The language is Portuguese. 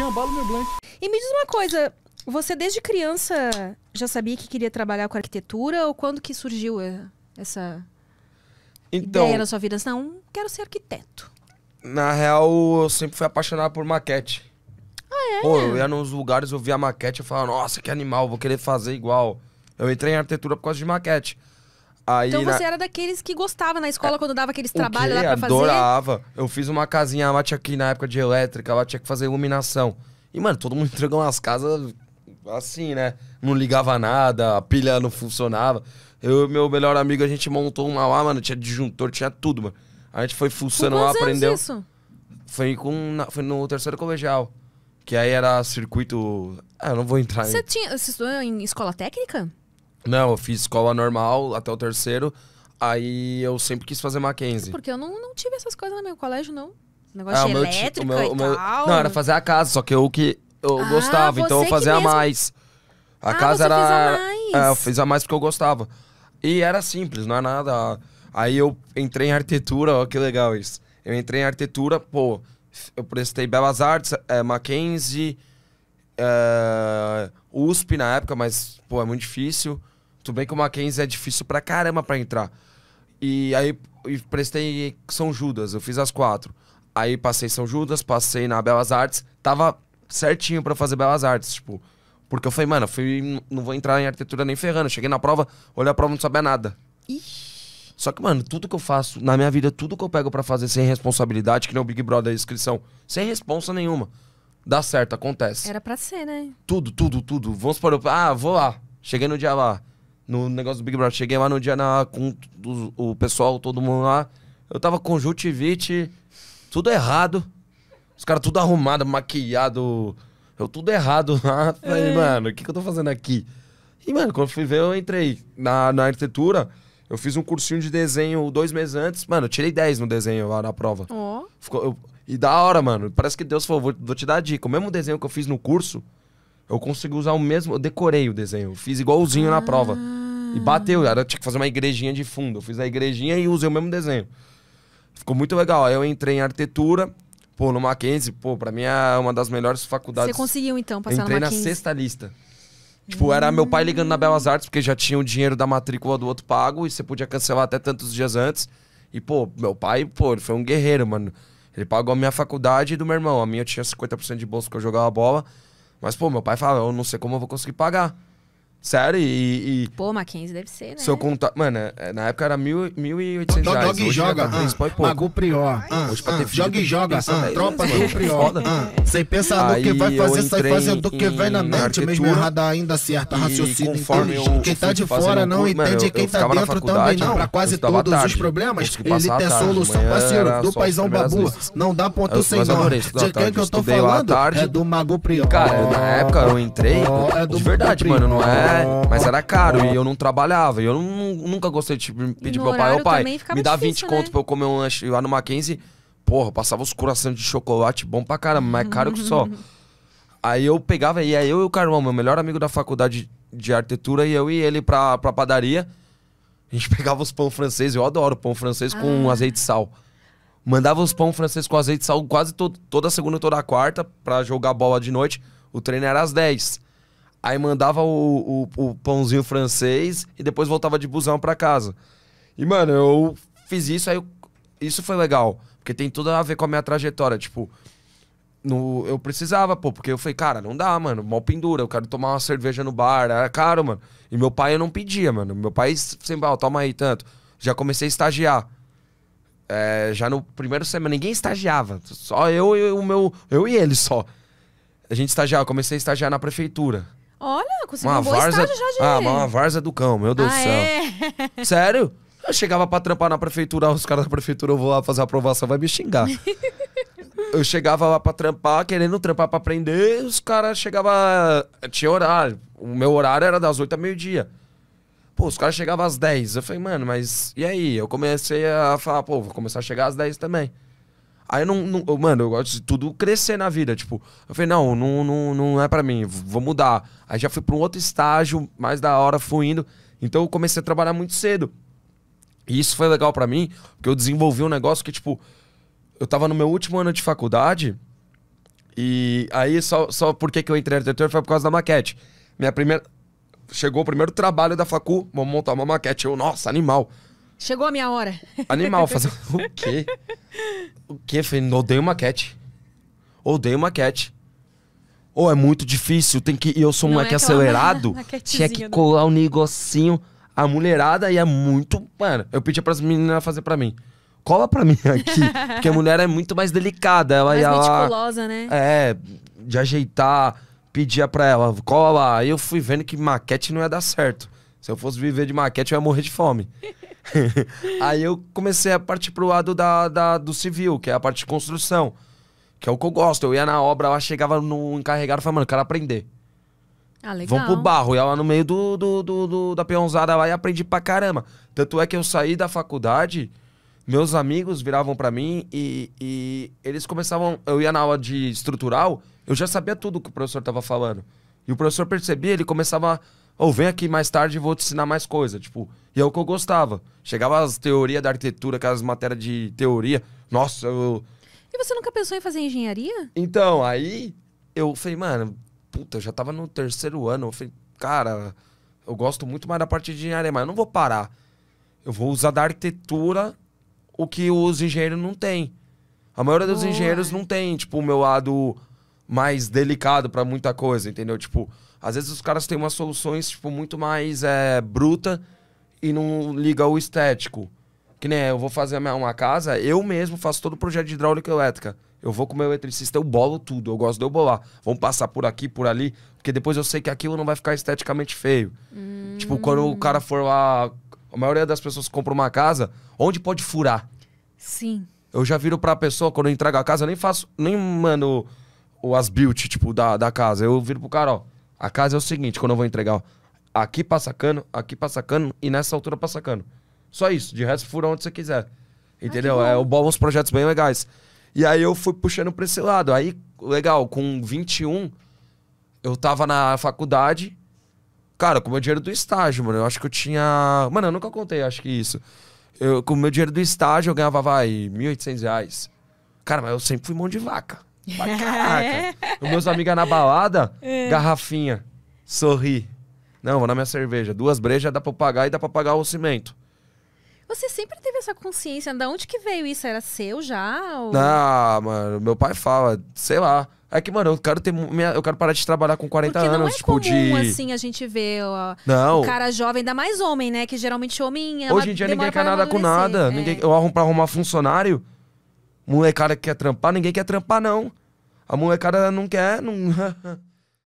rapidinho, abalo meu blank. E me diz uma coisa, você desde criança já sabia que queria trabalhar com arquitetura ou quando que surgiu eh, essa então, ideia na sua vida? Não, quero ser arquiteto. Na real, eu sempre fui apaixonado por maquete. Ah, é? Pô, eu ia nos lugares, eu via maquete, eu falava, nossa, que animal, vou querer fazer igual. Eu entrei em arquitetura por causa de maquete. Aí, então você na... era daqueles que gostava na escola é... quando dava aqueles trabalhos lá pra fazer? Adorava. Eu fiz uma casinha lá, tinha aqui na época de elétrica, lá tinha que fazer iluminação. E, mano, todo mundo entregou umas casas assim, né? Não ligava nada, a pilha não funcionava. Eu e meu melhor amigo, a gente montou uma lá, mano, tinha disjuntor, tinha tudo, mano. A gente foi fuçando lá, aprendeu. Isso? Foi, com, foi no terceiro colegial. Que aí era circuito. Ah, eu não vou entrar Você em... tinha. Você estudou em escola técnica? Não, eu fiz escola normal até o terceiro. Aí eu sempre quis fazer Mackenzie. Porque eu não, não tive essas coisas no meu colégio, não. Negócio ah, de elétrica meu, meu, Não, era fazer a casa, só que eu que eu ah, gostava, então eu fazia mesmo... a mais. A ah, casa era. Fez a mais. É, eu fiz a mais porque eu gostava. E era simples, não é nada. Aí eu entrei em arquitetura, ó, que legal isso. Eu entrei em arquitetura, pô, eu prestei Belas Artes, é, Mackenzie, é, USP na época, mas, pô, é muito difícil. Tudo bem que o Mackenzie é difícil pra caramba pra entrar. E aí e prestei São Judas, eu fiz as quatro. Aí passei São Judas, passei na Belas Artes, tava certinho para fazer Belas Artes, tipo. Porque eu falei, mano, eu fui, não vou entrar em arquitetura nem ferrando. Cheguei na prova, olhei a prova não sabia nada. Ixi. Só que, mano, tudo que eu faço, na minha vida, tudo que eu pego para fazer sem responsabilidade, que nem o Big Brother, a inscrição, sem responsa nenhuma. Dá certo, acontece. Era pra ser, né? Tudo, tudo, tudo. Vamos para o. Ah, vou lá. Cheguei no dia lá no negócio do Big Brother. Cheguei lá no dia na, com o pessoal, todo mundo lá. Eu tava com conjuntivite, tudo errado. Os caras tudo arrumado, maquiado. Eu tudo errado lá. Falei, é. mano, o que, que eu tô fazendo aqui? E, mano, quando fui ver, eu entrei na, na arquitetura. Eu fiz um cursinho de desenho dois meses antes. Mano, eu tirei 10 no desenho lá na prova. Oh. Ficou, eu, e da hora, mano. Parece que Deus falou, vou, vou, te dar a dica. O mesmo desenho que eu fiz no curso, eu consegui usar o mesmo. Eu decorei o desenho. Eu fiz igualzinho ah. na prova. Ah. E bateu, era, tinha que fazer uma igrejinha de fundo. Eu fiz a igrejinha e usei o mesmo desenho. Ficou muito legal. Aí eu entrei em arquitetura, pô, no Mackenzie, pô, pra mim é uma das melhores faculdades. Você conseguiu, então, passar entrei no Entrei na sexta lista. Tipo, era meu pai ligando na Belas Artes, porque já tinha o dinheiro da matrícula do outro pago e você podia cancelar até tantos dias antes. E, pô, meu pai, pô, ele foi um guerreiro, mano. Ele pagou a minha faculdade e do meu irmão. A minha eu tinha 50% de bolsa que eu jogava bola. Mas, pô, meu pai falou, eu não sei como eu vou conseguir pagar. Sério, e, e. Pô, Mackenzie deve ser, né? Se eu contar. Mano, é, na época era 1.800 reais. Tá ah, ah, ah, joga e joga. Ah, Magu Prior. joga e joga. tropa do Prior. Sem pensar no que vai fazer, sai fazendo do que vem na mente. Mesmo errada ainda certa, raciocínio. Quem tá de fora não entende, quem tá dentro também não. Pra quase todos os problemas, ele tem solução. Parceiro, do paizão babu, não dá ponto sem nó. De quem que eu tô falando? É do Mago Prior. Cara, na época eu entrei. É de verdade, mano, não é. É, mas era caro e eu não trabalhava. E eu nunca gostei de tipo, pedir pro meu pai, ô pai, me dá difícil, 20 conto né? pra eu comer um lanche lá no Mackenzie. Porra, passava os corações de chocolate bom pra caramba, mas é caro que só. Aí eu pegava, e aí é eu e o Carlão, meu melhor amigo da faculdade de arquitetura, e eu e ele pra, pra padaria. A gente pegava os pão francês, eu adoro pão francês ah. com azeite e sal. Mandava os pão francês com azeite e sal quase to toda segunda e toda quarta pra jogar bola de noite. O treino era às 10. Aí mandava o, o, o pãozinho francês e depois voltava de busão para casa. E, mano, eu fiz isso, aí eu, isso foi legal. Porque tem tudo a ver com a minha trajetória. Tipo, no, eu precisava, pô, porque eu falei, cara, não dá, mano, mal pendura, eu quero tomar uma cerveja no bar, era caro, mano. E meu pai eu não pedia, mano. Meu pai sempre, ó, oh, toma aí tanto. Já comecei a estagiar. É, já no primeiro semana, ninguém estagiava. Só eu e o meu. Eu e ele só. A gente estagiava, comecei a estagiar na prefeitura. Olha, conseguiu uma um varza... já de... Ah, uma varza do cão, meu Deus ah, do céu. É? Sério? Eu chegava pra trampar na prefeitura, os caras da prefeitura, eu vou lá fazer a aprovação, vai me xingar. eu chegava lá pra trampar, querendo trampar pra aprender, os caras chegavam... Tinha horário. O meu horário era das oito a meio-dia. Pô, os caras chegavam às dez. Eu falei, mano, mas e aí? Eu comecei a falar, pô, vou começar a chegar às dez também. Aí não, não mano, eu gosto de tudo crescer na vida, tipo, eu falei, não, não, não, não é para mim, vou mudar. Aí já fui para um outro estágio, mais da hora fui indo. Então eu comecei a trabalhar muito cedo. E isso foi legal para mim, porque eu desenvolvi um negócio que tipo, eu tava no meu último ano de faculdade, e aí, só, só por que eu entrei arquitetura foi por causa da maquete. Minha primeira. Chegou o primeiro trabalho da Facu, vamos montar uma maquete. Eu, nossa, animal. Chegou a minha hora. Animal, fazer o quê? O quê? Falei, odeio maquete. Odeio maquete. Ou oh, é muito difícil, tem que. E eu sou um é moleque é acelerado. Tinha que colar um negocinho. A mulherada ia muito. Mano, eu pedia pras meninas fazer pra mim. Cola pra mim aqui. porque a mulher é muito mais delicada. Ela mais ia. meticulosa, lá, né? É, de ajeitar. Pedia pra ela, cola lá. Aí eu fui vendo que maquete não ia dar certo. Se eu fosse viver de maquete, eu ia morrer de fome. aí eu comecei a partir pro lado da, da, do civil, que é a parte de construção. Que é o que eu gosto. Eu ia na obra, ela chegava no encarregado e falava, mano, eu quero aprender. Ah, legal. Vamos pro barro. E ela no meio do, do, do, do da peãozada lá e aprendi pra caramba. Tanto é que eu saí da faculdade, meus amigos viravam para mim e, e eles começavam. Eu ia na aula de estrutural, eu já sabia tudo que o professor tava falando. E o professor percebia, ele começava a ou oh, vem aqui mais tarde e vou te ensinar mais coisa. Tipo, e é o que eu gostava. Chegava as teorias da arquitetura, aquelas matérias de teoria. Nossa, eu. E você nunca pensou em fazer engenharia? Então, aí eu falei, mano, puta, eu já tava no terceiro ano. Eu falei, cara, eu gosto muito mais da parte de engenharia, mas eu não vou parar. Eu vou usar da arquitetura o que os engenheiros não têm. A maioria dos engenheiros não tem, tipo, o meu lado mais delicado para muita coisa, entendeu? Tipo, às vezes os caras têm umas soluções, tipo, muito mais é, bruta e não liga o estético. Que nem eu vou fazer uma casa, eu mesmo faço todo o projeto de hidráulica elétrica. Eu vou com o meu eletricista, eu bolo tudo, eu gosto de eu bolar. Vamos passar por aqui, por ali, porque depois eu sei que aquilo não vai ficar esteticamente feio. Hum. Tipo, quando o cara for lá, a maioria das pessoas compra uma casa, onde pode furar? Sim. Eu já viro pra pessoa, quando eu entrego a casa, eu nem faço, nem, mano, o as built, tipo, da, da casa. Eu viro pro cara, ó. A casa é o seguinte, quando eu vou entregar, ó. Aqui passa cano, aqui passa cano e nessa altura passa cano. Só isso. De resto, fura onde você quiser. Ah, Entendeu? é, o bom uns projetos bem legais. E aí eu fui puxando pra esse lado. Aí, legal, com 21, eu tava na faculdade. Cara, com o meu dinheiro do estágio, mano. Eu acho que eu tinha. Mano, eu nunca contei, acho que isso. Eu, com o meu dinheiro do estágio, eu ganhava, vai, 1.800 reais. Cara, mas eu sempre fui mão de vaca. É. caraca. É. Os meus amigos é na balada, é. garrafinha, sorri. Não, vou na minha cerveja. Duas brejas dá pra pagar e dá pra pagar o cimento. Você sempre teve essa consciência? Da onde que veio isso? Era seu já? Ou... Não, mano, meu pai fala, sei lá. É que, mano, eu quero ter. Minha, eu quero parar de trabalhar com 40 Porque anos. Não é comum, de... assim, a gente vê ó, não. o cara jovem, ainda mais homem, né? Que geralmente homem. Hoje em dia ninguém quer nada com nada. É. Ninguém, eu arrumo pra arrumar funcionário. Molecada que quer trampar, ninguém quer trampar, não. A molecada não quer, não.